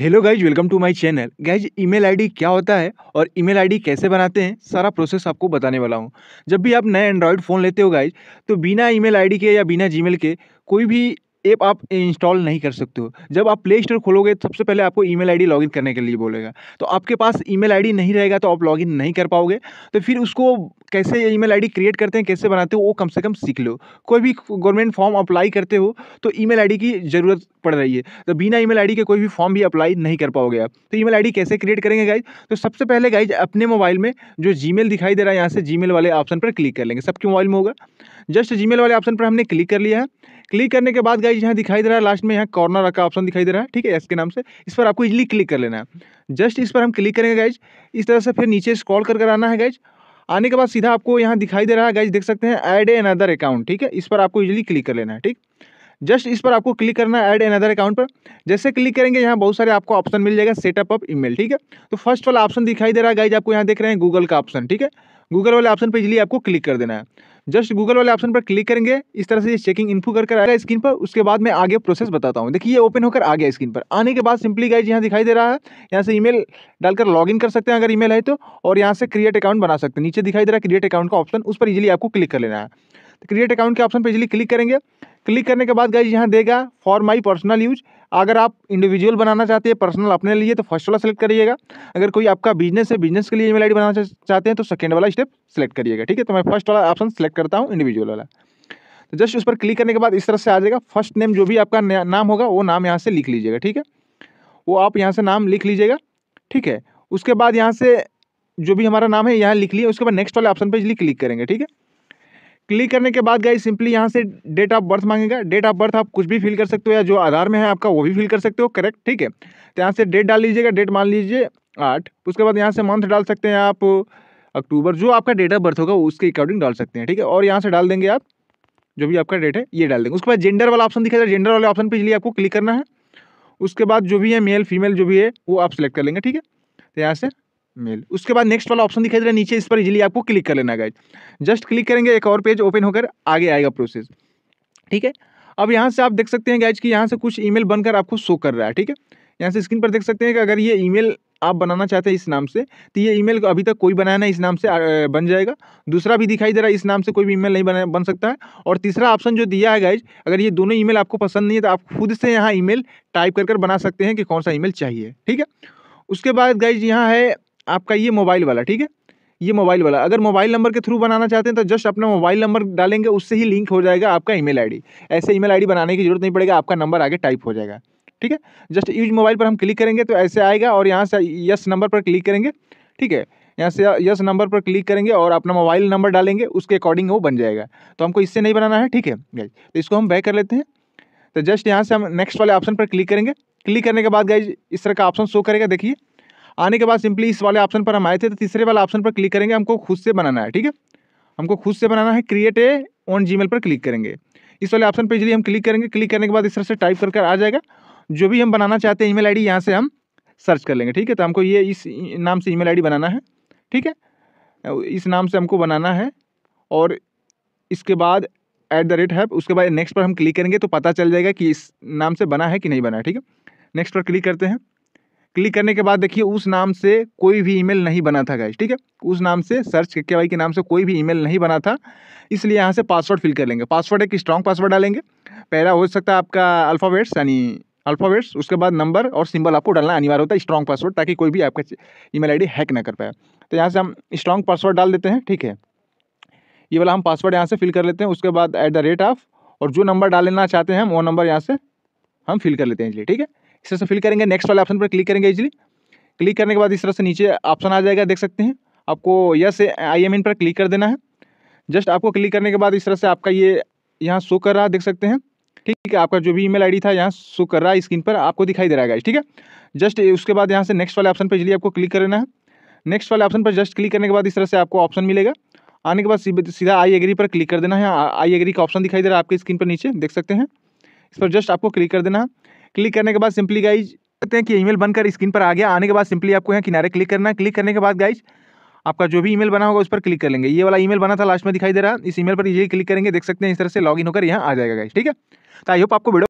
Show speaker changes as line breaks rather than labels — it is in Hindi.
hello guys welcome to my channel guys email ID क्या होता है और ईमेल आईडी कैसे बनाते हैं सारा प्रोसेस आपको बताने वाला हूँ जब भी आप नए एंड्रॉयड फ़ोन लेते हो गाइज तो बिना ईमेल आईडी के या बिना जीमेल के कोई भी ऐप आप इंस्टॉल नहीं कर सकते हो जब आप प्ले स्टोर खोलोगे सबसे पहले आपको ईमेल आईडी लॉगिन करने के लिए बोलेगा तो आपके पास ईमेल आईडी नहीं रहेगा तो आप लॉगिन नहीं कर पाओगे तो फिर उसको कैसे ईमेल आईडी क्रिएट करते हैं कैसे बनाते हो वो कम से कम सीख लो कोई भी गवर्नमेंट फॉर्म अप्लाई करते हो तो ई मेल की ज़रूरत पड़ रही है तो बिना ई मेल के कोई भी फॉर्म भी अप्लाई नहीं कर पाओगे आप तो ई मेल कैसे क्रिएट करेंगे गाइज तो सबसे पहले गाइज अपने मोबाइल में जो जी दिखाई दे रहा है यहाँ से जी वाले ऑप्शन पर क्लिक कर लेंगे सबके मोबाइल में होगा जस्ट जी वाले ऑप्शन पर हमने क्लिक कर लिया है क्लिक करने के बाद गाइज यहाँ दिखाई दे रहा है लास्ट में यहाँ कॉर्नर का ऑप्शन दिखाई दे रहा है ठीक है एस के नाम से इस पर आपको इजिली क्लिक कर लेना है जस्ट इस पर हम क्लिक करेंगे गाइज इस तरह से फिर नीचे स्क्रॉल कर आना है गाइज आने के बाद सीधा आपको यहाँ दिखाई दे रहा है गाइज देख सकते हैं एड एन अदर अकाउंट ठीक है इस पर आपको इजिली क्लिक कर लेना है ठीक जस्ट इस पर आपको क्लिक करना है एड एन अदर अकाउंट पर जैसे क्लिक करेंगे यहाँ बहुत सारे आपको ऑप्शन मिल जाएगा सेटअप ऑफ ईमेल ठीक है तो फर्स्ट वाला ऑप्शन दिखाई दे रहा है गाइज आपको यहाँ देख रहे हैं गूगल का ऑप्शन ठीक है गूगल वाले ऑप्शन पर इजिली आपको क्लिक कर देना है जस्ट गूगल वाले ऑप्शन पर क्लिक करेंगे इस तरह से ये चेकिंग इन्फो कर आएगा स्क्रीन पर उसके बाद मैं आगे प्रोसेस बताता हूँ देखिए ये ओपन होकर आ गया स्क्रीन पर आने के बाद सिंपली गाइज यहाँ दिखाई दे रहा है यहाँ से ईमेल डालकर लॉगिन कर सकते हैं अगर ईमेल है तो और यहाँ से क्रिएट अकाउंट बना सकते हैं नीचे दिखाई दे रहा है क्रिएट अकाउंट का ऑप्शन उस पर इजिली आपको क्लिक कर लेना है तो क्रिएट अकाउंट के ऑप्शन पर इजली क्लिक करेंगे क्लिक करने के बाद गाइज यहाँ देगा फॉर माई पर्सनल यूज अगर आप इंडिविजुअल बनाना चाहते हैं पर्सनल अपने लिए तो फर्स्ट वाला सेलेक्ट करिएगा अगर कोई आपका बिजनेस है बिजनेस के लिए ईमेल आईडी बनाना चाहते हैं तो सेकेंड वाला स्टेप सेलेक्ट करिएगा ठीक है तो मैं फर्स्ट वाला ऑप्शन सेलेक्ट करता हूँ इंडिविजुअल वाला तो जस्ट उस पर क्लिक करने के बाद इस तरह से आ जाएगा फर्स्ट नेम जो भी आपका नाम होगा वो नाम यहाँ से लिख लीजिएगा ठीक है वो आप यहाँ से नाम लिख लीजिएगा ठीक है उसके बाद यहाँ से जो भी हमारा नाम है यहाँ लिख लिया उसके बाद नेक्स्ट वाले ऑप्शन पर इजली क्लिक करेंगे ठीक है क्लिक करने के बाद गाइज सिंपली यहाँ से डेट ऑफ बर्थ मांगेगा डेट ऑफ बर्थ आप कुछ भी फिल कर सकते हो या जो आधार में है आपका वो भी फिल कर सकते हो करेक्ट ठीक है तो यहाँ से डेट डाल लीजिएगा डेट मान लीजिए आठ उसके बाद यहाँ से मंथ डाल सकते हैं आप अक्टूबर जो आपका डेट ऑफ बर्थ होगा उसके अकॉर्डिंग डाल सकते हैं ठीक है और यहाँ से डाल देंगे आप जो भी आपका डेट है ये डाल देंगे उसके बाद जेंडर वाला ऑप्शन दिखाई जेंडर वाले ऑप्शन पर इसलिए आपको क्लिक करना है उसके बाद जो भी है मेल फीमेल जो भी है वो आप सेलेक्ट कर लेंगे ठीक है तो यहाँ से मेल उसके बाद नेक्स्ट वाला ऑप्शन दिखाई दे रहा है नीचे इस पर इजिली आपको क्लिक कर लेना गाइज जस्ट क्लिक करेंगे एक और पेज ओपन होकर आगे आएगा प्रोसेस ठीक है अब यहाँ से आप देख सकते हैं गाइज कि यहाँ से कुछ ईमेल बनकर आपको शो कर रहा है ठीक है यहाँ से स्क्रीन पर देख सकते हैं कि अगर ये ईमेल आप बनाना चाहते हैं इस नाम से तो ये ईमेल अभी तक कोई बनाया नहीं इस नाम से बन जाएगा दूसरा भी दिखाई दे रहा है इस नाम से कोई भी ईमेल नहीं बना बन सकता है और तीसरा ऑप्शन जो दिया है गाइज अगर ये दोनों ईमेल आपको पसंद नहीं है तो आप खुद से यहाँ ईमेल टाइप कर कर बना सकते हैं कि कौन सा ई चाहिए ठीक है उसके बाद गाइज यहाँ है आपका ये मोबाइल वाला ठीक है ये मोबाइल वाला अगर मोबाइल नंबर के थ्रू बनाना चाहते हैं तो जस्ट अपना मोबाइल नंबर डालेंगे उससे ही लिंक हो जाएगा आपका ईमेल आईडी ऐसे ईमेल आईडी बनाने की जरूरत नहीं पड़ेगा आपका नंबर आगे टाइप हो जाएगा ठीक है जस्ट यूज मोबाइल पर हम क्लिक करेंगे तो ऐसे आएगा और यहाँ से यस नंबर पर क्लिक करेंगे ठीक है यहाँ से यस नंबर पर क्लिक करेंगे और अपना मोबाइल नंबर डालेंगे उसके अकॉर्डिंग वो बन जाएगा तो हमको इससे नहीं बनाना है ठीक है तो इसको हम बैक कर लेते हैं तो जस्ट यहाँ से हम नेक्स्ट वाले ऑप्शन पर क्लिक करेंगे क्लिक करने के बाद गाइज इस तरह का ऑप्शन शो करेगा देखिए आने के बाद सिंपली इस वाले ऑप्शन पर हम आए थे तो तीसरे वाले ऑप्शन पर क्लिक करेंगे हमको खुद से बनाना है ठीक है हमको खुद से बनाना है क्रिएट ए ऑन जी पर क्लिक करेंगे इस वाले ऑप्शन पर जल्दी हम क्लिक करेंगे क्लिक करने के बाद इस तरह से टाइप करके आ जाएगा जो भी हम बनाना चाहते हैं ई मेल यहाँ से हम सर्च कर लेंगे ठीक है तो हमको ये इस नाम से ईमेल मेल बनाना है ठीक है इस नाम से हमको बनाना है और इसके बाद एट द रेट है उसके बाद नेक्स्ट पर हम क्लिक करेंगे तो पता चल जाएगा कि इस नाम से बना है कि नहीं बना है ठीक है नेक्स्ट पर क्लिक करते हैं क्लिक करने के बाद देखिए उस नाम से कोई भी ईमेल नहीं बना था गाइज ठीक है उस नाम से सर्च के वाई के नाम से कोई भी ईमेल नहीं बना था इसलिए यहाँ से पासवर्ड फिल कर लेंगे पासवर्ड एक स्ट्रॉन्ग पासवर्ड डालेंगे पहला हो सकता है आपका अल्फावेट्स यानी अल्फावेट्स उसके बाद नंबर और सिंबल आपको डालना अनिवार्य होता है स्ट्रॉन्ग पासवर्ड ताकि कोई भी आपका ईमेल आईडी हैक ना कर पाए तो यहाँ से हम स्ट्रॉन्ग पासवर्ड डाल देते हैं ठीक है ये वाला हम पासवर्ड यहाँ से फिल कर लेते हैं उसके बाद एट द रेट ऑफ और जो नंबर डालना चाहते हैं हम वो नंबर यहाँ से हम फिल कर लेते हैं इसलिए ठीक है इस तरह से फिल करेंगे नेक्स्ट वाले ऑप्शन पर क्लिक करेंगे इजिली क्लिक करने के बाद इस तरह से नीचे ऑप्शन आ जाएगा देख सकते हैं आपको यस आई एम इन पर क्लिक कर देना है जस्ट आपको क्लिक करने के बाद इस तरह से आपका ये यहाँ शो कर रहा है देख सकते हैं ठीक है आपका जो भी ईमेल आईडी था यहाँ शो कर रहा है स्क्रीन पर आपको दिखाई दे रहा है ठीक है जस्ट उसके बाद यहाँ से नेक्स्ट वाले ऑप्शन पर इजली आपको क्लिक करना है नेक्स्ट वाले ऑप्शन पर जस्ट क्लिक करने के बाद इस तरह से आपको ऑप्शन मिलेगा आने के बाद सीधा आई एग्री पर क्लिक कर देना है आई एग्री का ऑप्शन दिखाई दे रहा है आपके स्क्रीन पर नीचे देख सकते हैं इस पर जस्ट आपको क्लिक कर देना है क्लिक करने के बाद सिंपली गाइज सकते हैं कि ईमेल बनकर स्क्रीन पर आ गया आने के बाद सिंपली आपको यहाँ किनारे क्लिक करना है क्लिक करने के बाद गाइज आपका जो भी ईमेल बना होगा उस पर क्लिक कर लेंगे ये वाला ईमेल बना था लास्ट में दिखाई दे रहा है इस ईमेल पर ये क्लिक करेंगे देख सकते हैं इस तरह से लॉगिन होकर यहाँ आ जाएगा गाइज ठीक है तो आई होप आपको वीडियो